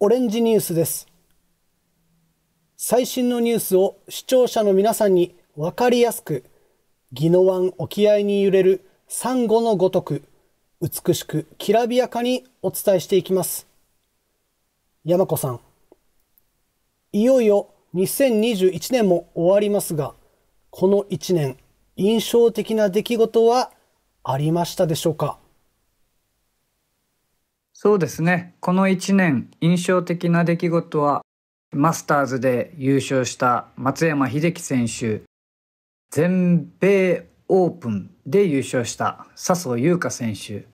オレンジニュースです最新のニュースを視聴者の皆さんに分かりやすく宜野湾沖合に揺れるサンゴのごとく美しくきらびやかにお伝えしていきます山子さんいよいよ2021年も終わりますが、この1年、印象的な出来事はありましたでしょうかそうですね。この1年、印象的な出来事は、マスターズで優勝した松山英樹選手、全米オープンで優勝した笹生優花選手、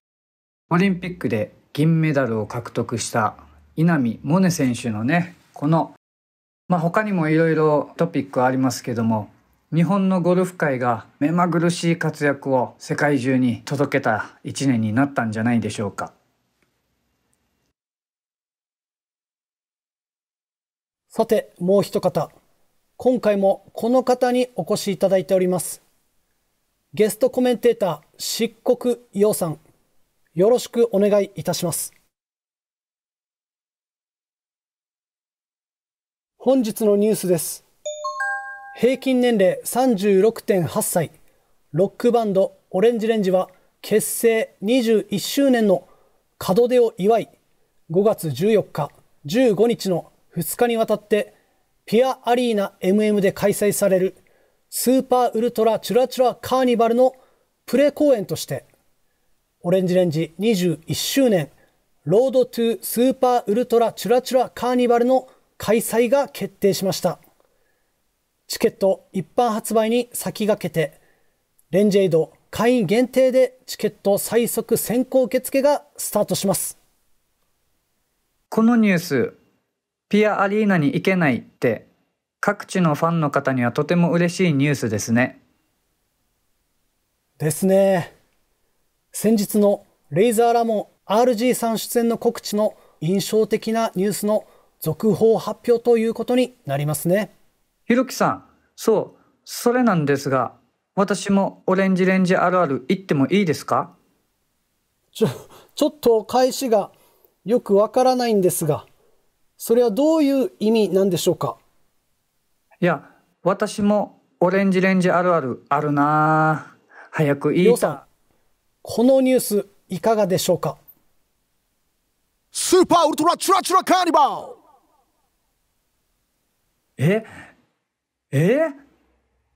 オリンピックで銀メダルを獲得した稲見萌寧選手のね、このまあ、他にもいろいろトピックありますけども日本のゴルフ界が目まぐるしい活躍を世界中に届けた1年になったんじゃないでしょうか。さてもう一方今回もこの方にお越しいただいておりますゲストコメンテーター漆黒洋さんよろしくお願いいたします本日のニュースです平均年齢36.8歳ロックバンドオレンジレンジは結成21周年の門出を祝い5月14日15日の2日にわたってピアアリーナ MM で開催されるスーパーウルトラチュラチュラカーニバルのプレ公演としてオレンジレンジ21周年ロードトゥスーパーウルトラチュラチュラカーニバルの開催が決定しました。チケット一般発売に先駆けて、レンジェイド会員限定でチケット最速先行受付がスタートします。このニュース、ピアアリーナに行けないって各地のファンの方にはとても嬉しいニュースですね。ですね。先日のレイザーラモン RG さん出演の告知の印象的なニュースの続報発表ということになりますね。ひろきさん、そう、それなんですが、私もオレンジレンジあるある行ってもいいですかちょ、ちょっと返しがよくわからないんですが、それはどういう意味なんでしょうかいや、私もオレンジレンジあるあるあるな早くいいさん、このニュースいかがでしょうかスーパーウルトラチュラチュラカーニバルええ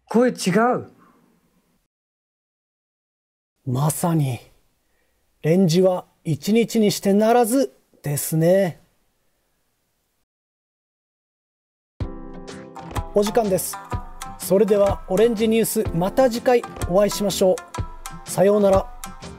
声違うまさに、レンジは一日にしてならずですね。お時間です。それではオレンジニュースまた次回お会いしましょう。さようなら。